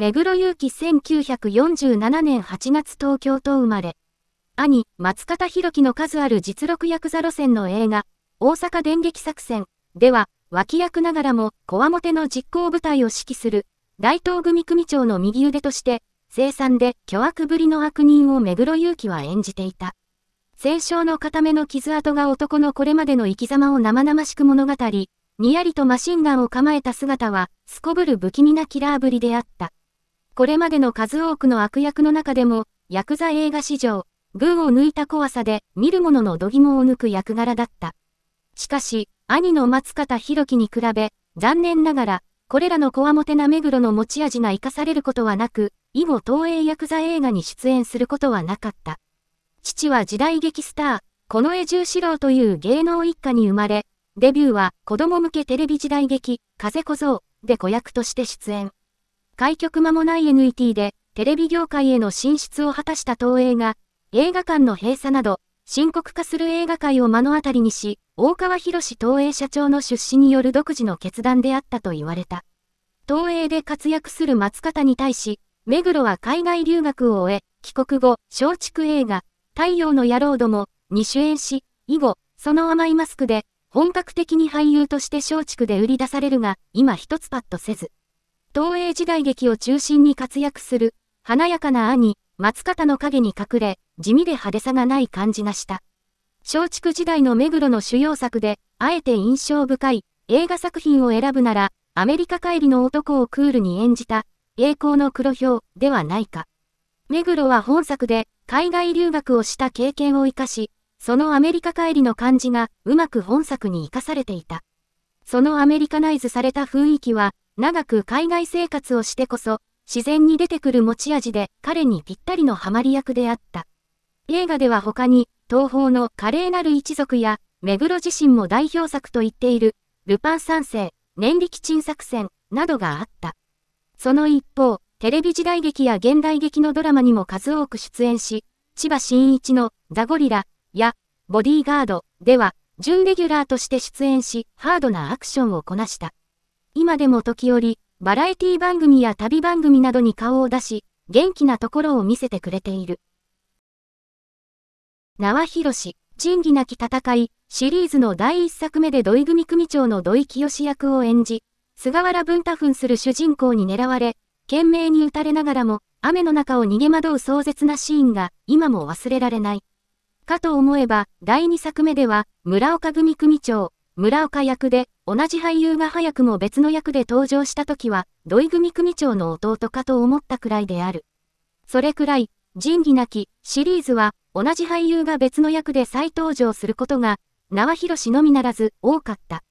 目黒祐樹1947年8月東京と生まれ、兄、松方弘樹の数ある実録ヤクザ路線の映画、大阪電撃作戦では、脇役ながらも、こわもての実行部隊を指揮する、大東組組長の右腕として、生産で巨悪ぶりの悪人を目黒祐樹は演じていた。戦勝の固めの傷跡が男のこれまでの生き様を生々しく物語り、にやりとマシンガンを構えた姿は、すこぶる不気味なキラーぶりであった。これまでの数多くの悪役の中でも、ヤクザ映画史上、群を抜いた怖さで見る者の度肝を抜く役柄だった。しかし、兄の松方弘樹に比べ、残念ながら、これらのこもてな目黒の持ち味が活かされることはなく、以後東映ヤクザ映画に出演することはなかった。父は時代劇スター、この江十四郎という芸能一家に生まれ、デビューは子供向けテレビ時代劇、風小僧で子役として出演。開局間もない NET で、テレビ業界への進出を果たした東映が、映画館の閉鎖など、深刻化する映画界を目の当たりにし、大川博東映社長の出資による独自の決断であったと言われた。東映で活躍する松方に対し、目黒は海外留学を終え、帰国後、松竹映画、太陽の野郎ども、に主演し、以後、その甘いマスクで、本格的に俳優として松竹で売り出されるが、今一つパッとせず。東映時代劇を中心に活躍する、華やかな兄、松方の影に隠れ、地味で派手さがない感じがした。松竹時代の目黒の主要作で、あえて印象深い映画作品を選ぶなら、アメリカ帰りの男をクールに演じた、栄光の黒豹ではないか。目黒は本作で海外留学をした経験を活かし、そのアメリカ帰りの感じがうまく本作に活かされていた。そのアメリカナイズされた雰囲気は、長く海外生活をしてこそ、自然に出てくる持ち味で彼にぴったりのハマり役であった。映画では他に、東方の華麗なる一族や、目黒自身も代表作と言っている、ルパン三世、年力鎮作戦、などがあった。その一方、テレビ時代劇や現代劇のドラマにも数多く出演し、千葉真一のザ・ゴリラやボディーガードでは、準レギュラーとして出演し、ハードなアクションをこなした。今でも時折、バラエティ番組や旅番組などに顔を出し、元気なところを見せてくれている。縄広し、仁義なき戦い、シリーズの第1作目で土井組組長の土井清役を演じ、菅原文太扮する主人公に狙われ、懸命に打たれながらも、雨の中を逃げ惑う壮絶なシーンが、今も忘れられない。かと思えば、第2作目では、村岡組組長、村岡役で、同じ俳優が早くも別の役で登場した時は、土井組組長の弟かと思ったくらいである。それくらい、仁義なきシリーズは、同じ俳優が別の役で再登場することが、縄広氏のみならず多かった。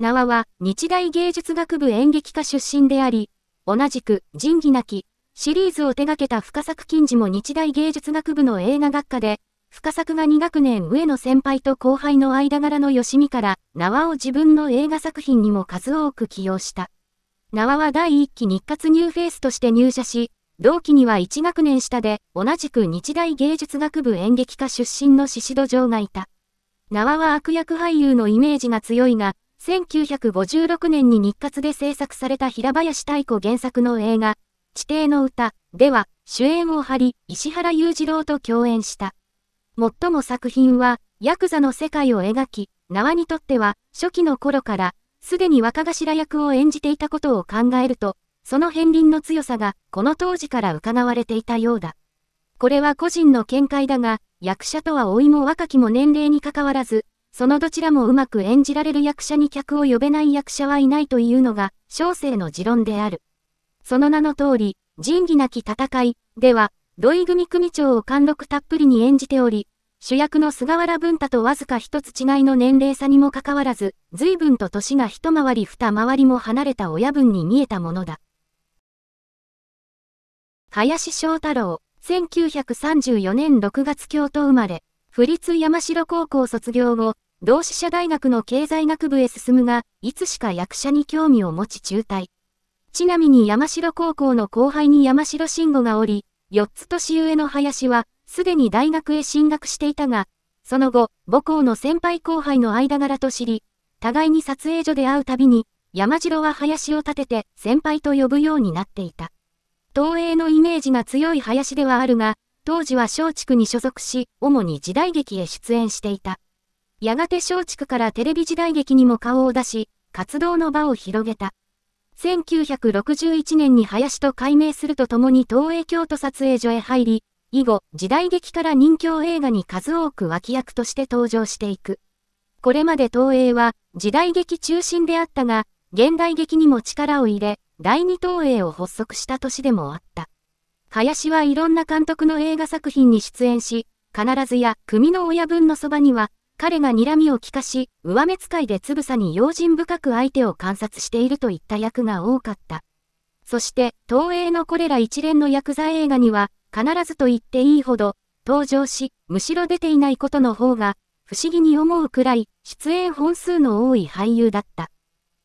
縄は、日大芸術学部演劇科出身であり、同じく、仁義なきシリーズを手掛けた深作金次も日大芸術学部の映画学科で、深作が2学年上の先輩と後輩の間柄の吉見から縄を自分の映画作品にも数多く起用した。縄は第1期日活ニューフェイスとして入社し、同期には1学年下で同じく日大芸術学部演劇科出身の宍戸城がいた。縄は悪役俳優のイメージが強いが、1956年に日活で制作された平林太鼓原作の映画、地底の歌では主演を張り、石原裕次郎と共演した。もっとも作品は、ヤクザの世界を描き、縄にとっては、初期の頃から、すでに若頭役を演じていたことを考えると、その片鱗の強さが、この当時から伺われていたようだ。これは個人の見解だが、役者とは老いも若きも年齢にかかわらず、そのどちらもうまく演じられる役者に客を呼べない役者はいないというのが、小生の持論である。その名の通り、仁義なき戦い、では、土井組組長を貫禄たっぷりに演じており、主役の菅原文太とわずか一つ違いの年齢差にもかかわらず、随分と年が一回り二回りも離れた親分に見えたものだ。林翔太郎、1934年6月京都生まれ、府立山城高校卒業後、同志社大学の経済学部へ進むが、いつしか役者に興味を持ち中退。ちなみに山城高校の後輩に山城慎吾がおり、四つ年上の林は、すでに大学へ進学していたが、その後、母校の先輩後輩の間柄と知り、互いに撮影所で会うたびに、山城は林を立てて先輩と呼ぶようになっていた。東映のイメージが強い林ではあるが、当時は松竹に所属し、主に時代劇へ出演していた。やがて松竹からテレビ時代劇にも顔を出し、活動の場を広げた。1961年に林と改名するとともに東映京都撮影所へ入り、以後、時代劇から人気映画に数多く脇役として登場していく。これまで東映は、時代劇中心であったが、現代劇にも力を入れ、第二東映を発足した年でもあった。林はいろんな監督の映画作品に出演し、必ずや、組の親分のそばには、彼が睨みを利かし、上目使いでつぶさに用心深く相手を観察しているといった役が多かった。そして、東映のこれら一連のヤクザ映画には、必ずと言っていいほど、登場し、むしろ出ていないことの方が、不思議に思うくらい、出演本数の多い俳優だった。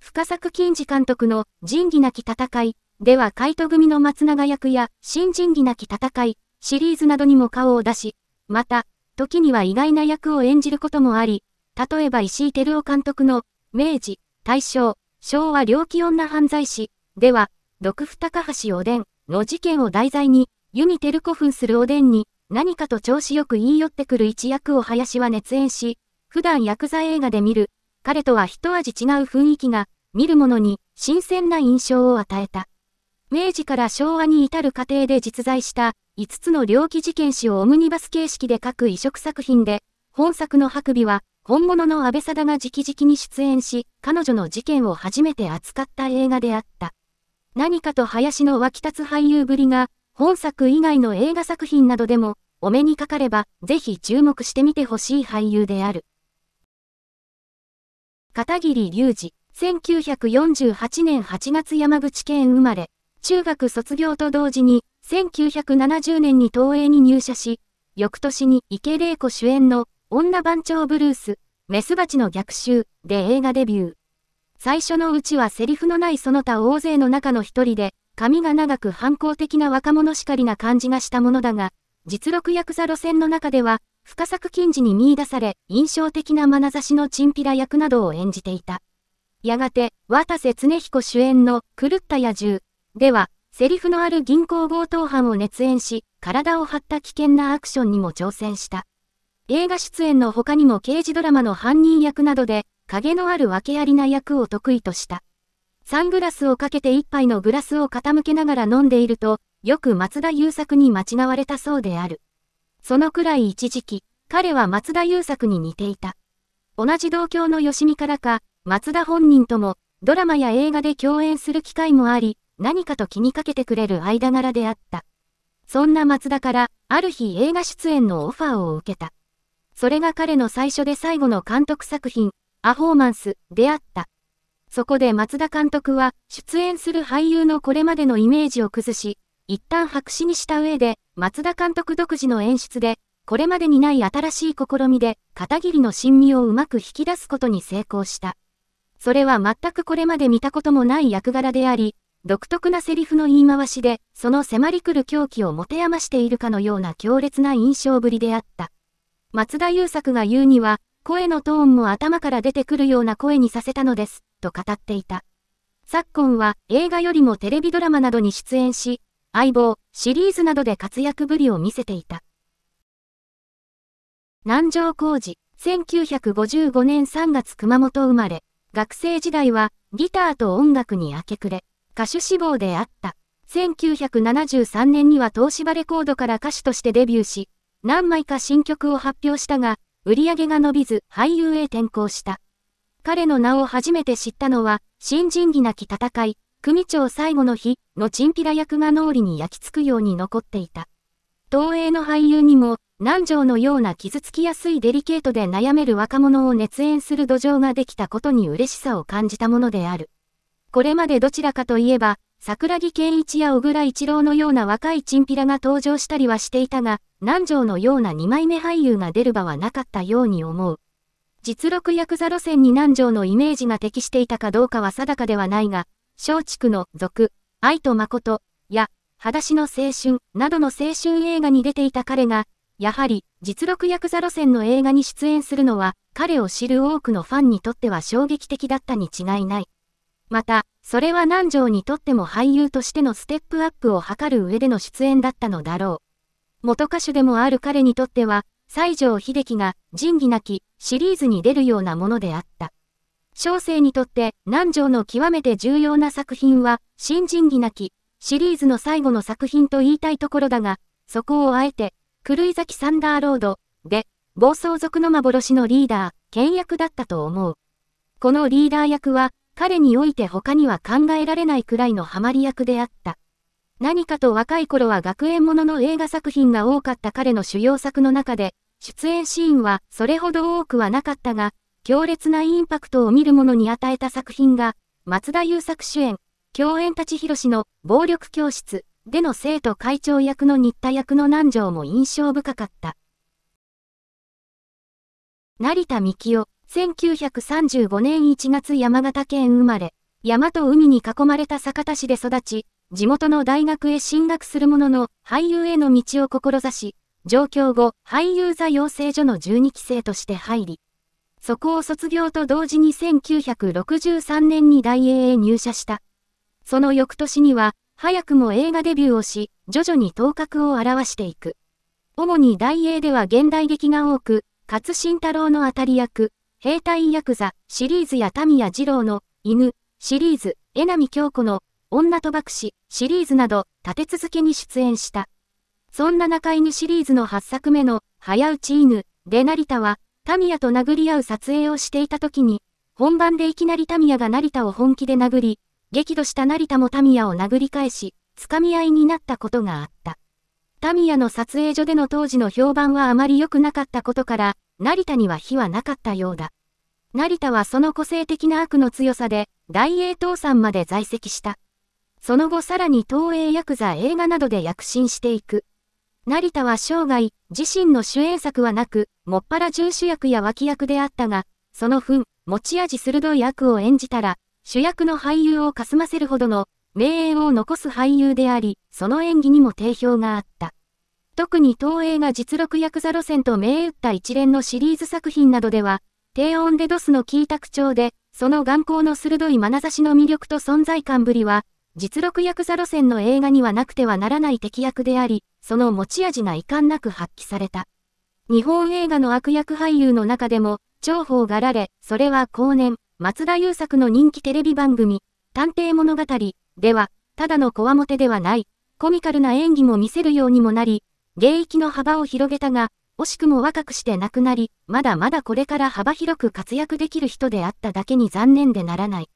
深作金次監督の仁義なき戦い、ではカイト組の松永役や新仁義なき戦い、シリーズなどにも顔を出し、また、時には意外な役を演じることもあり、例えば石井照夫監督の、明治、大正、昭和猟奇女犯罪史、では、毒二高橋おでんの事件を題材に、湯にてる古墳するおでんに、何かと調子よく言い寄ってくる一役を林は熱演し、普段ヤクザ映画で見る、彼とは一味違う雰囲気が、見る者に新鮮な印象を与えた。明治から昭和に至る過程で実在した5つの猟奇事件史をオムニバス形式で書く移植作品で、本作の白尾は本物の安倍貞が直々に出演し、彼女の事件を初めて扱った映画であった。何かと林の湧き立つ俳優ぶりが、本作以外の映画作品などでも、お目にかかれば、ぜひ注目してみてほしい俳優である。片桐隆二、1948年8月山口県生まれ、中学卒業と同時に、1970年に東映に入社し、翌年に池玲子主演の、女番長ブルース、メスバチの逆襲で映画デビュー。最初のうちはセリフのないその他大勢の中の一人で、髪が長く反抗的な若者しかりな感じがしたものだが、実力役座路線の中では、深作金似に見出され、印象的な眼差しのチンピラ役などを演じていた。やがて、渡瀬恒彦主演の狂った野獣では、セリフのある銀行強盗犯を熱演し、体を張った危険なアクションにも挑戦した。映画出演の他にも刑事ドラマの犯人役などで、影のある訳ありな役を得意とした。サングラスをかけて一杯のグラスを傾けながら飲んでいると、よく松田優作に間違われたそうである。そのくらい一時期、彼は松田優作に似ていた。同じ同郷の吉見からか、松田本人とも、ドラマや映画で共演する機会もあり、何かと気にかけてくれる間柄であった。そんな松田から、ある日映画出演のオファーを受けた。それが彼の最初で最後の監督作品、アフォーマンスであった。そこで松田監督は、出演する俳優のこれまでのイメージを崩し、一旦白紙にした上で、松田監督独自の演出で、これまでにない新しい試みで、片桐の親身をうまく引き出すことに成功した。それは全くこれまで見たこともない役柄であり、独特なセリフの言い回しで、その迫り来る狂気を持て余しているかのような強烈な印象ぶりであった。松田優作が言うには、声のトーンも頭から出てくるような声にさせたのです。と語っていた。昨今は映画よりもテレビドラマなどに出演し、相棒、シリーズなどで活躍ぶりを見せていた。南城浩二、1955年3月熊本生まれ、学生時代はギターと音楽に明け暮れ、歌手志望であった。1973年には東芝レコードから歌手としてデビューし、何枚か新曲を発表したが、売り上げが伸びず俳優へ転向した。彼の名を初めて知ったのは、新人義なき戦い、組長最後の日のチンピラ役が脳裏に焼き付くように残っていた。東映の俳優にも、南條のような傷つきやすいデリケートで悩める若者を熱演する土壌ができたことに嬉しさを感じたものである。これまでどちらかといえば、桜木健一や小倉一郎のような若いチンピラが登場したりはしていたが、南條のような二枚目俳優が出る場はなかったように思う。実力ヤクザ路線に南条のイメージが適していたかどうかは定かではないが、松竹の俗、愛と誠、や、裸足の青春、などの青春映画に出ていた彼が、やはり、実力ヤクザ路線の映画に出演するのは、彼を知る多くのファンにとっては衝撃的だったに違いない。また、それは南条にとっても俳優としてのステップアップを図る上での出演だったのだろう。元歌手でもある彼にとっては、西城秀樹が仁義なきシリーズに出るようなものであった。小生にとって南條の極めて重要な作品は、新人義なき、シリーズの最後の作品と言いたいところだが、そこをあえて、狂い咲きサンダーロードで、暴走族の幻のリーダー、剣役だったと思う。このリーダー役は、彼において他には考えられないくらいのハマり役であった。何かと若い頃は学園ものの映画作品が多かった彼の主要作の中で、出演シーンはそれほど多くはなかったが、強烈なインパクトを見る者に与えた作品が、松田優作主演、共演立ち広しの暴力教室での生徒会長役の新田役の南條も印象深かった。成田幹夫、1935年1月山形県生まれ、山と海に囲まれた酒田市で育ち、地元の大学へ進学するものの、俳優への道を志し、上京後、俳優座養成所の12期生として入り、そこを卒業と同時に1963年に大英へ入社した。その翌年には、早くも映画デビューをし、徐々に頭角を現していく。主に大英では現代劇が多く、勝新太郎の当たり役、兵隊ヤクザシリーズや民谷二郎の犬シリーズ、江波京子の女と爆死シリーズなど立て続けに出演した。そんな中犬シリーズの8作目の、早打ち犬、で成田は、タミヤと殴り合う撮影をしていた時に、本番でいきなりタミヤが成田を本気で殴り、激怒した成田もタミヤを殴り返し、掴み合いになったことがあった。タミヤの撮影所での当時の評判はあまり良くなかったことから、成田には非はなかったようだ。成田はその個性的な悪の強さで、大英倒産まで在籍した。その後さらに東映ヤクザ映画などで躍進していく。成田は生涯、自身の主演作はなく、もっぱら重主役や脇役であったが、その分、持ち味鋭い悪を演じたら、主役の俳優をかすませるほどの、名演を残す俳優であり、その演技にも定評があった。特に東映が実力ヤクザ路線と銘打った一連のシリーズ作品などでは、低音でドスの効いた口調で、その眼光の鋭い眼差しの魅力と存在感ぶりは、実力ヤクザ路線の映画にはなくてはならない敵役であり、その持ち味が遺憾なく発揮された。日本映画の悪役俳優の中でも、重宝がられ、それは後年、松田優作の人気テレビ番組、探偵物語、では、ただのこわもてではない、コミカルな演技も見せるようにもなり、芸域の幅を広げたが、惜しくも若くして亡くなり、まだまだこれから幅広く活躍できる人であっただけに残念でならない。